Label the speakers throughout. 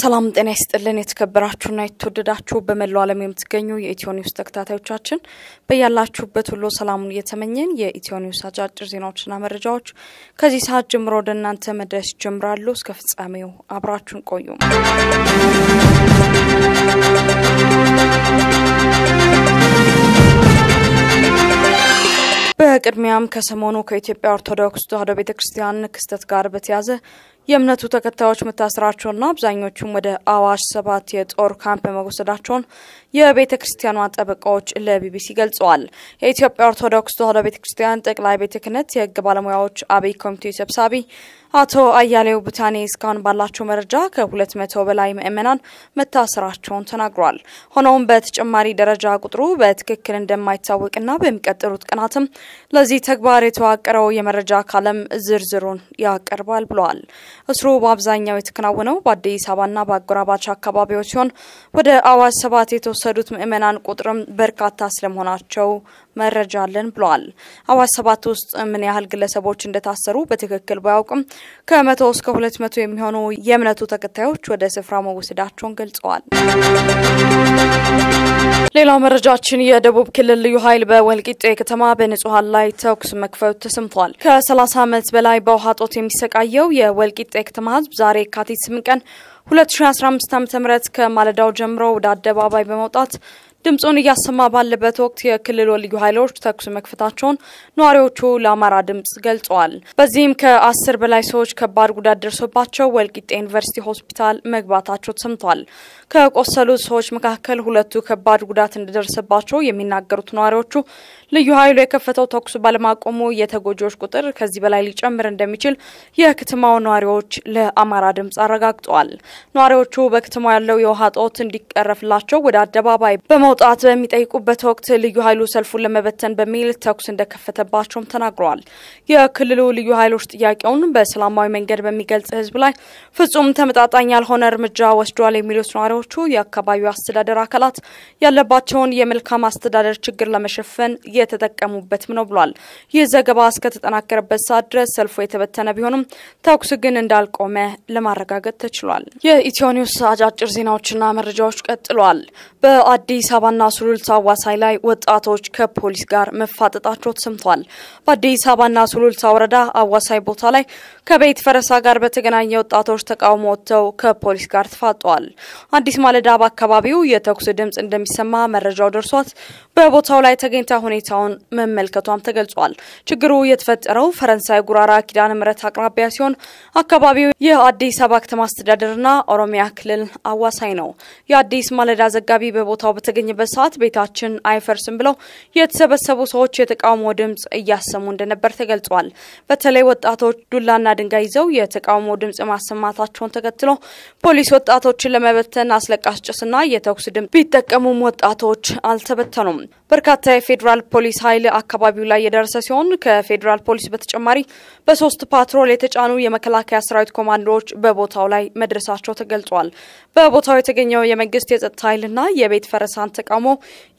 Speaker 1: ሰላም ጤና ይስጥልን። የተከበራችሁና የተወደዳችሁ በመላው ዓለም የምትገኙ የኢትዮ ኒውስ ተከታታዮቻችን በያላችሁበት ሁሉ ሰላሙን እየተመኘን የኢትዮ ኒውስ አጫጭር ዜናዎችና መረጃዎች ከዚህ ሰዓት ጀምሮ ወደ እናንተ መድረስ ይጀምራሉ። እስከ ፍጻሜው አብራችሁን ቆዩ። በቅድሚያም ከሰሞኑ ከኢትዮጵያ ኦርቶዶክስ ተዋሕዶ ቤተ ክርስቲያን ክስተት ጋር በተያያዘ የእምነቱ ተከታዮች መታሰራቸውና አብዛኞቹም ወደ አዋሽ ሰባት የጦር ካምፕ መወሰዳቸውን የቤተ ክርስቲያኗ ጠበቃዎች ለቢቢሲ ገልጸዋል። የኢትዮጵያ ኦርቶዶክስ ተዋህዶ ቤተ ክርስቲያን ጠቅላይ ቤተ ክህነት የሕግ ባለሙያዎች አብይ ኮሚቴ ሰብሳቢ አቶ አያሌው ብታኔ እስካሁን ባላቸው መረጃ ከሁለት መቶ በላይ ምዕመናን መታሰራቸውን ተናግሯል። ሆኖም በተጨማሪ ደረጃ ቁጥሩ በትክክል እንደማይታወቅና በሚቀጥሉት ቀናትም ለዚህ ተግባር የተዋቀረው የመረጃ አካልም ዝርዝሩን ያቀርባል ብለዋል። እስሩ በአብዛኛው የተከናወነው በአዲስ አበባና በአጎራባች አካባቢዎች ሲሆን ወደ አዋሽ ሰባት የተወሰዱት ምዕመናን ቁጥርም በርካታ ስለመሆናቸው መረጃ አለን ብለዋል። አዋሽ ሰባት ውስጥ ምን ያህል ግለሰቦች እንደታሰሩ በትክክል ባያውቅም ከመቶ እስከ ሁለት መቶ የሚሆኑ የእምነቱ ተከታዮች ወደ ስፍራ መወሰዳቸውን ገልጸዋል። ሌላው መረጃችን የደቡብ ክልል ልዩ ኃይል በወልቂጤ ከተማ በንጹሐን ላይ ተኩስ መክፈቱ ተሰምቷል። ከ30 ዓመት በላይ በውሃ ጦት የሚሰቃየው የወልቂ የወልቂጤ ከተማ ህዝብ ዛሬ የካቲት 8 ቀን 2015 ዓ ም ከማለዳው ጀምሮ ወደ አደባባይ በመውጣት ድምፁን እያሰማ ባለበት ወቅት የክልሉ ልዩ ኃይሎች ተኩስ መክፈታቸውን ነዋሪዎቹ ለአማራ ድምፅ ገልጸዋል። በዚህም ከአስር በላይ ሰዎች ከባድ ጉዳት ደርሶባቸው ወልቂጤ ዩኒቨርሲቲ ሆስፒታል መግባታቸው ተሰምቷል። ከቆሰሉት ሰዎች መካከል ሁለቱ ከባድ ጉዳት እንደደረሰባቸው የሚናገሩት ነዋሪዎቹ ልዩ ኃይሉ የከፈተው ተኩስ ባለማቆሙ የተጎጂዎች ቁጥር ከዚህ በላይ ሊጨምር እንደሚችል የከተማው ነዋሪዎች ለአማራ ድምፅ አረጋግጠዋል። ነዋሪዎቹ በከተማው ያለው የውሃ ጦት እንዲቀረፍላቸው ወደ አደባባይ በመ መውጣት በሚጠይቁበት ወቅት ልዩ ኃይሉ ሰልፉን ለመበተን በሚል ተኩስ እንደከፈተባቸውም ተናግረዋል። የክልሉ ልዩ ኃይሎች ጥያቄውን በሰላማዊ መንገድ በሚገልጽ ህዝብ ላይ ፍጹም ተመጣጣኝ ያልሆነ እርምጃ ወስዷል የሚሉት ነዋሪዎቹ የአካባቢው አስተዳደር አካላት ያለባቸውን የመልካም አስተዳደር ችግር ለመሸፈን እየተጠቀሙበትም ነው ብሏል። ይህ ዘገባ እስከተጠናከረበት ሰዓት ድረስ ሰልፉ የተበተነ ቢሆንም ተኩስ ግን እንዳልቆመ ለማረጋገጥ ተችሏል። የኢትዮ ኒውስ አጫጭር ዜናዎችና መረጃዎች ቀጥለዋል። በአዲስ አበባ አበባና ሱሉልታ አዋሳኝ ላይ ወጣቶች ከፖሊስ ጋር መፋጠጣቸው ተሰምቷል። በአዲስ አበባና ሱሉልታ ወረዳ አዋሳኝ ቦታ ላይ ከቤት ፈረሳ ጋር በተገናኘ ወጣቶች ተቃውሞ ወጥተው ከፖሊስ ጋር ተፋጠዋል። አዲስ ማለዳ በአካባቢው የተኩስ ድምፅ እንደሚሰማ መረጃው ደርሷት በቦታው ላይ ተገኝታ ሁኔታውን መመልከቷም ተገልጿል። ችግሩ የተፈጠረው ፈረንሳይ ጉራራ ኪዳነ ምሕረት አቅራቢያ ሲሆን አካባቢው የአዲስ አበባ ከተማ አስተዳደርና ኦሮሚያ ክልል አዋሳኝ ነው። የአዲስ ማለዳ ዘጋቢ በቦታው በተገኘ በሚገኝበት ሰዓት ቤታችን አይፈርስም ብለው የተሰበሰቡ ሰዎች የተቃውሞ ድምፅ እያሰሙ እንደነበር ተገልጿል። በተለይ ወጣቶች ዱላና ድንጋይ ይዘው የተቃውሞ ድምፅ ማሰማታቸውን ተከትሎ ፖሊስ ወጣቶችን ለመበተን አስለቃሽ ጭስና የተኩስ ድምፅ ቢጠቀሙም ወጣቶች አልተበተኑም። በርካታ የፌዴራል ፖሊስ ኃይል አካባቢው ላይ የደረሰ ሲሆን ከፌዴራል ፖሊስ በተጨማሪ በሶስት ፓትሮል የተጫኑ የመከላከያ ሰራዊት ኮማንዶዎች በቦታው ላይ መድረሳቸው ተገልጿል። በቦታው የተገኘው የመንግስት የጸጥታ ኃይልና የቤት ፈረሳን ተቃውሞ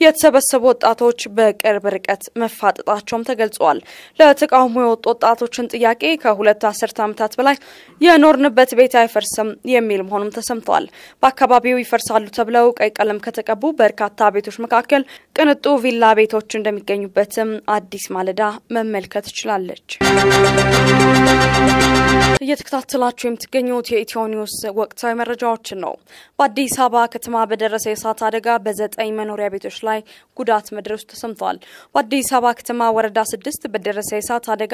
Speaker 1: የተሰበሰቡ ወጣቶች በቅርብ ርቀት መፋጠጣቸውም ተገልጿል። ለተቃውሞ የወጡ ወጣቶችን ጥያቄ ከሁለት አስርት ዓመታት በላይ የኖርንበት ቤት አይፈርስም የሚል መሆኑም ተሰምተዋል። በአካባቢው ይፈርሳሉ ተብለው ቀይ ቀለም ከተቀቡ በርካታ ቤቶች መካከል ቅንጡ ቪላ ቤቶች እንደሚገኙበትም አዲስ ማለዳ መመልከት ችላለች። እየተከታተላችሁ የምትገኙት የኢትዮ ኒውስ ወቅታዊ መረጃዎችን ነው። በአዲስ አበባ ከተማ በደረሰ የእሳት አደጋ በዘጠኝ መኖሪያ ቤቶች ላይ ጉዳት መድረሱ ተሰምቷል። በአዲስ አበባ ከተማ ወረዳ ስድስት በደረሰ የእሳት አደጋ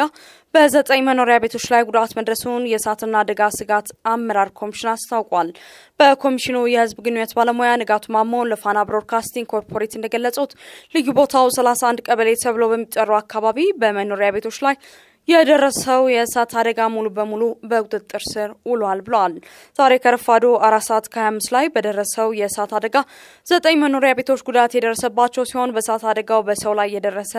Speaker 1: በዘጠኝ መኖሪያ ቤቶች ላይ ጉዳት መድረሱን የእሳትና አደጋ ስጋት አመራር ኮሚሽን አስታውቋል። በኮሚሽኑ የህዝብ ግንኙነት ባለሙያ ንጋቱ ማሞ ለፋና ብሮድካስቲንግ ኮርፖሬት እንደገለጹት ልዩ ቦታው 31 ቀበሌ ተብሎ በሚጠሩ አካባቢ በመኖሪያ ቤቶች ላይ የደረሰው የእሳት አደጋ ሙሉ በሙሉ በቁጥጥር ስር ውሏል ብለዋል። ዛሬ ከረፋዶ አራት ሰዓት ከ25 ላይ በደረሰው የእሳት አደጋ ዘጠኝ መኖሪያ ቤቶች ጉዳት የደረሰባቸው ሲሆን በእሳት አደጋው በሰው ላይ የደረሰ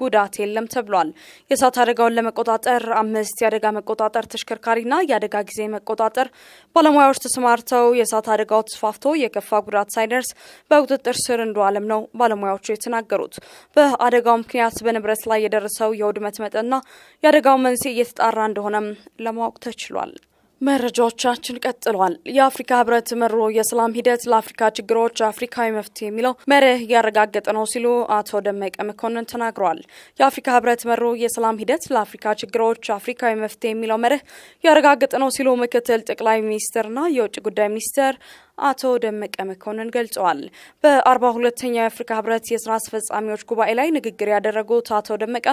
Speaker 1: ጉዳት የለም ተብሏል። የእሳት አደጋውን ለመቆጣጠር አምስት የአደጋ መቆጣጠር ተሽከርካሪና የአደጋ ጊዜ መቆጣጠር ባለሙያዎች ተሰማርተው የእሳት አደጋው ተስፋፍቶ የከፋ ጉዳት ሳይደርስ በቁጥጥር ስር እንደዋለም ነው ባለሙያዎቹ የተናገሩት። በአደጋው ምክንያት በንብረት ላይ የደረሰው የውድመት መጠንና የአደጋው መንስኤ እየተጣራ እንደሆነም ለማወቅ ተችሏል። መረጃዎቻችን ቀጥለዋል። የአፍሪካ ህብረት መሮ የሰላም ሂደት ለአፍሪካ ችግሮች አፍሪካዊ መፍትሄ የሚለው መርህ እያረጋገጠ ነው ሲሉ አቶ ደመቀ መኮንን ተናግረዋል። የአፍሪካ ህብረት መሮ የሰላም ሂደት ለአፍሪካ ችግሮች አፍሪካዊ መፍትሄ የሚለው መርህ እያረጋገጠ ነው ሲሉ ምክትል ጠቅላይ ሚኒስትርና የውጭ ጉዳይ ሚኒስትር አቶ ደመቀ መኮንን ገልጸዋል። በአርባ ሁለተኛው የአፍሪካ ህብረት የስራ አስፈጻሚዎች ጉባኤ ላይ ንግግር ያደረጉት አቶ ደመቀ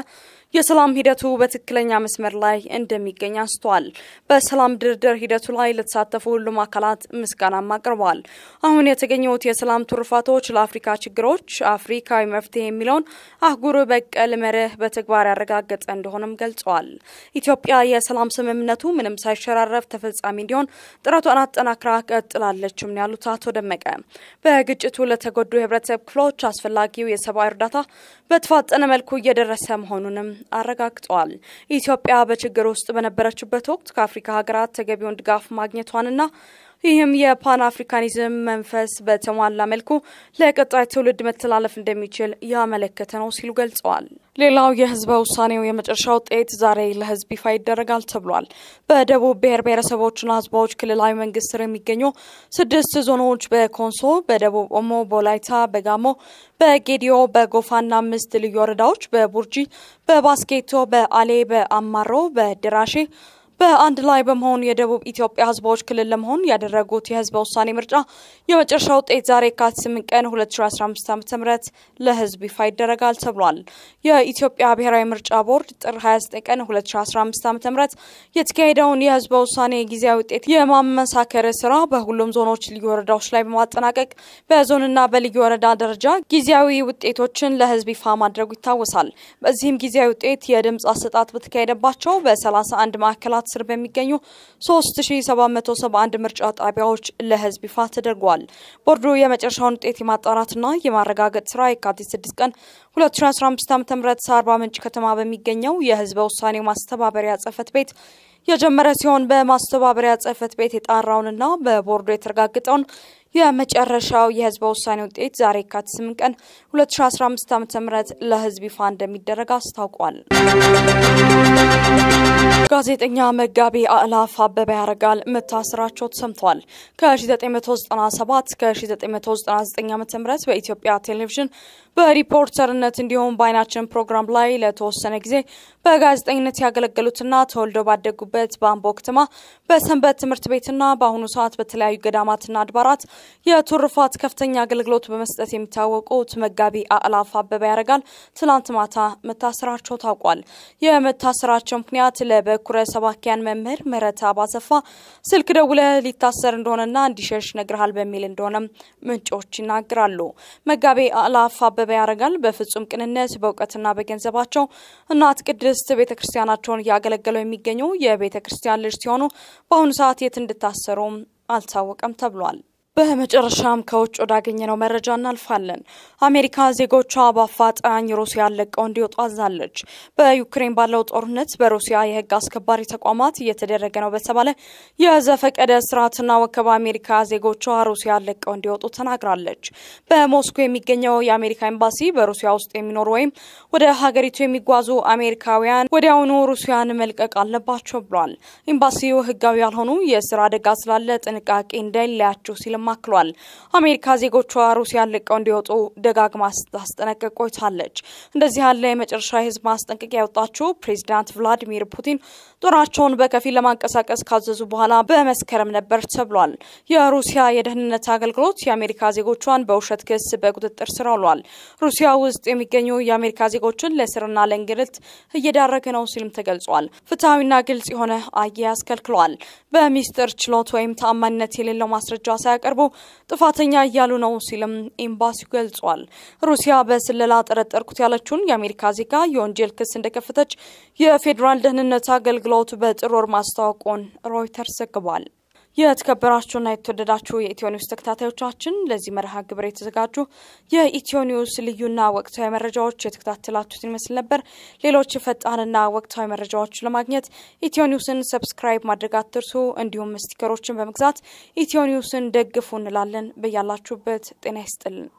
Speaker 1: የሰላም ሂደቱ በትክክለኛ መስመር ላይ እንደሚገኝ አንስተዋል። በሰላም ድርድር ሂደቱ ላይ ለተሳተፉ ሁሉም አካላት ምስጋናም አቅርበዋል። አሁን የተገኙት የሰላም ቱርፋቶች ለአፍሪካ ችግሮች አፍሪካዊ መፍትሄ የሚለውን አህጉር በቀል መርህ በተግባር ያረጋገጠ እንደሆነም ገልጸዋል። ኢትዮጵያ የሰላም ስምምነቱ ምንም ሳይሸራረፍ ተፈጻሚ እንዲሆን ጥረቷን አጠናክራ ቀጥላለችም ናቸውም ነው ያሉት አቶ ደመቀ። በግጭቱ ለተጎዱ የህብረተሰብ ክፍሎች አስፈላጊው የሰብአዊ እርዳታ በተፋጠነ መልኩ እየደረሰ መሆኑንም አረጋግጠዋል። ኢትዮጵያ በችግር ውስጥ በነበረችበት ወቅት ከአፍሪካ ሀገራት ተገቢውን ድጋፍ ማግኘቷንና ይህም የፓን አፍሪካኒዝም መንፈስ በተሟላ መልኩ ለቀጣይ ትውልድ መተላለፍ እንደሚችል ያመለከተ ነው ሲሉ ገልጸዋል። ሌላው የህዝበ ውሳኔው የመጨረሻ ውጤት ዛሬ ለህዝብ ይፋ ይደረጋል ተብሏል። በደቡብ ብሔር ብሔረሰቦችና ህዝቦች ክልላዊ መንግስት ስር የሚገኙ ስድስት ዞኖች በኮንሶ፣ በደቡብ ኦሞ፣ በወላይታ፣ በጋሞ፣ በጌዲዮ፣ በጎፋና አምስት ልዩ ወረዳዎች በቡርጂ፣ በባስኬቶ፣ በአሌ፣ በአማሮ፣ በድራሼ በአንድ ላይ በመሆን የደቡብ ኢትዮጵያ ህዝቦች ክልል ለመሆን ያደረጉት የህዝበ ውሳኔ ምርጫ የመጨረሻ ውጤት ዛሬ የካቲት 8 ቀን 2015 ዓ.ም ለህዝብ ይፋ ይደረጋል ተብሏል። የኢትዮጵያ ብሔራዊ ምርጫ ቦርድ ጥር 29 ቀን 2015 ዓ.ም የተካሄደውን የህዝበ ውሳኔ ጊዜያዊ ውጤት የማመሳከር ስራ በሁሉም ዞኖች፣ ልዩ ወረዳዎች ላይ በማጠናቀቅ በዞንና በልዩ ወረዳ ደረጃ ጊዜያዊ ውጤቶችን ለህዝብ ይፋ ማድረጉ ይታወሳል። በዚህም ጊዜያዊ ውጤት የድምፅ አሰጣት በተካሄደባቸው በ31 ማዕከላት ስር በሚገኙ 3771 ምርጫ ጣቢያዎች ለህዝብ ይፋ ተደርጓል። ቦርዱ የመጨረሻውን ውጤት የማጣራትና የማረጋገጥ ስራ የካቲት 6 ቀን 2015 ዓ ም አርባ ምንጭ ከተማ በሚገኘው የህዝበ ውሳኔ ማስተባበሪያ ጽህፈት ቤት የጀመረ ሲሆን በማስተባበሪያ ጽህፈት ቤት የጣራውንና በቦርዱ የተረጋገጠውን የመጨረሻው የህዝበ ውሳኔ ውጤት ዛሬ የካቲት 8 ቀን 2015 ዓ.ም ለህዝብ ይፋ እንደሚደረግ አስታውቋል። ጋዜጠኛ መጋቢ አእላፍ አበበ ያረጋል መታሰራቸው ተሰምቷል። 1997 እስከ ከ1999 ዓ ም በኢትዮጵያ ቴሌቪዥን በሪፖርተርነት እንዲሁም በአይናችን ፕሮግራም ላይ ለተወሰነ ጊዜ በጋዜጠኝነት ያገለገሉትና ተወልደው ባደጉበት በአምቦ ከተማ በሰንበት ትምህርት ቤትና በአሁኑ ሰዓት በተለያዩ ገዳማትና አድባራት የቱርፋት ከፍተኛ አገልግሎት በመስጠት የሚታወቁት መጋቢ አእላፍ አበበ ያረጋል ትላንት ማታ መታሰራቸው ታውቋል። የመታሰራቸው ምክንያት ለ በኩረ ሰባኪያን መምህር ምህረት አባሰፋ ስልክ ደውለ ሊታሰር እንደሆነና እንዲሸሽ ነግርሃል በሚል እንደሆነም ምንጮች ይናገራሉ። መጋቤ አላፍ አበበ ያረጋል በፍጹም ቅንነት በእውቀትና በገንዘባቸው እናት ቅድስት ቤተ ክርስቲያናቸውን እያገለገሉ የሚገኙ የቤተ ክርስቲያን ልጅ ሲሆኑ በአሁኑ ሰዓት የት እንድታሰሩ አልታወቀም ተብሏል። በመጨረሻም ከውጭ ወዳገኘነው መረጃ እናልፋለን። አሜሪካ ዜጎቿ በአፋጣኝ ሩሲያ ለቀው እንዲወጡ አዛለች። በዩክሬን ባለው ጦርነት በሩሲያ የህግ አስከባሪ ተቋማት እየተደረገ ነው በተባለ የዘፈቀደ ስርዓትና ወከባ አሜሪካ ዜጎቿ ሩሲያ ለቀው እንዲወጡ ተናግራለች። በሞስኮ የሚገኘው የአሜሪካ ኤምባሲ በሩሲያ ውስጥ የሚኖሩ ወይም ወደ ሀገሪቱ የሚጓዙ አሜሪካውያን ወዲያውኑ ሩሲያን መልቀቅ አለባቸው ብሏል። ኤምባሲው ህጋዊ ያልሆኑ የስራ አደጋ ስላለ ጥንቃቄ እንዳይለያችሁ ሲልም አክሏል። አሜሪካ ዜጎቿ ሩሲያን ለቀው እንዲወጡ ደጋግማ ስታስጠነቅቅ ቆይታለች። እንደዚህ ያለ የመጨረሻ የህዝብ ማስጠንቀቂያ ያወጣችው ፕሬዚዳንት ቭላዲሚር ፑቲን ጦራቸውን በከፊል ለማንቀሳቀስ ካዘዙ በኋላ በመስከረም ነበር ተብሏል። የሩሲያ የደህንነት አገልግሎት የአሜሪካ ዜጎቿን በውሸት ክስ በቁጥጥር ስር አውሏል። ሩሲያ ውስጥ የሚገኙ የአሜሪካ ዜጎችን ለእስርና ለእንግልት እየዳረገ ነው ሲልም ተገልጿል። ፍትሐዊና ግልጽ የሆነ አየ ከልክሏል። በሚስጥር ችሎት ወይም ተአማኒነት የሌለው ማስረጃ ሳያቀርቡ ሲያቀርቡ ጥፋተኛ እያሉ ነው ሲልም ኤምባሲው ገልጿል። ሩሲያ በስለላ ጠረጠርኩት ያለችውን የአሜሪካ ዜጋ የወንጀል ክስ እንደከፈተች የፌዴራል ደህንነት አገልግሎት በጥር ወር ማስታወቁን ሮይተርስ ዘግቧል። የተከበራችሁና የተወደዳችሁ የኢትዮ ኒውስ ተከታታዮቻችን ለዚህ መርሃ ግብር የተዘጋጁ የኢትዮ ኒውስ ልዩና ወቅታዊ መረጃዎች የተከታተላችሁት ይመስል ነበር። ሌሎች ፈጣንና ወቅታዊ መረጃዎች ለማግኘት ኢትዮ ኒውስን ሰብስክራይብ ማድረግ አትርሱ። እንዲሁም ስቲከሮችን በመግዛት ኢትዮ ኒውስን ደግፉ እንላለን። በያላችሁበት ጤና ይስጥልን።